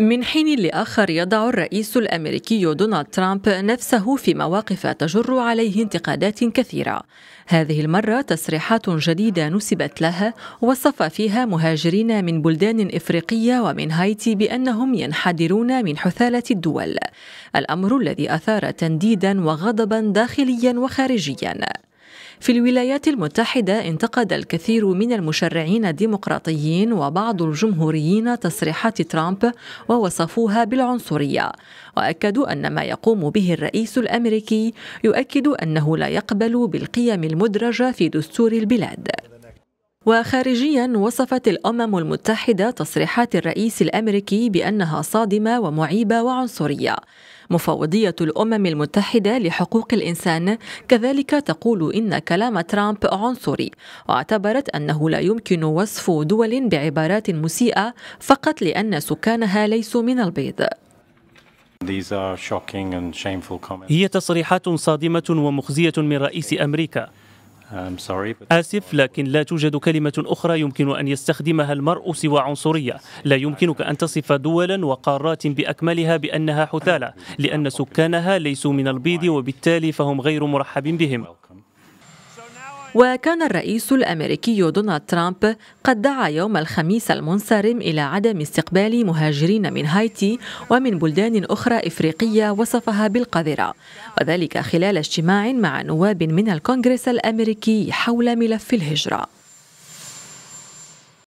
من حين لآخر يضع الرئيس الأمريكي دونالد ترامب نفسه في مواقف تجر عليه انتقادات كثيرة هذه المرة تصريحات جديدة نسبت له وصف فيها مهاجرين من بلدان إفريقية ومن هايتي بأنهم ينحدرون من حثالة الدول الأمر الذي أثار تنديدا وغضبا داخليا وخارجيا في الولايات المتحدة انتقد الكثير من المشرعين الديمقراطيين وبعض الجمهوريين تصريحات ترامب ووصفوها بالعنصرية وأكدوا أن ما يقوم به الرئيس الأمريكي يؤكد أنه لا يقبل بالقيم المدرجة في دستور البلاد وخارجيا وصفت الأمم المتحدة تصريحات الرئيس الأمريكي بأنها صادمة ومعيبة وعنصرية مفوضية الأمم المتحدة لحقوق الإنسان كذلك تقول إن كلام ترامب عنصري واعتبرت أنه لا يمكن وصف دول بعبارات مسيئة فقط لأن سكانها ليسوا من البيض هي تصريحات صادمة ومخزية من رئيس أمريكا آسف لكن لا توجد كلمة أخرى يمكن أن يستخدمها المرء سوى عنصرية لا يمكنك أن تصف دولا وقارات بأكملها بأنها حثالة لأن سكانها ليسوا من البيض وبالتالي فهم غير مرحب بهم وكان الرئيس الامريكي دونالد ترامب قد دعا يوم الخميس المنصرم الى عدم استقبال مهاجرين من هايتي ومن بلدان اخرى افريقيه وصفها بالقذره وذلك خلال اجتماع مع نواب من الكونغرس الامريكي حول ملف الهجره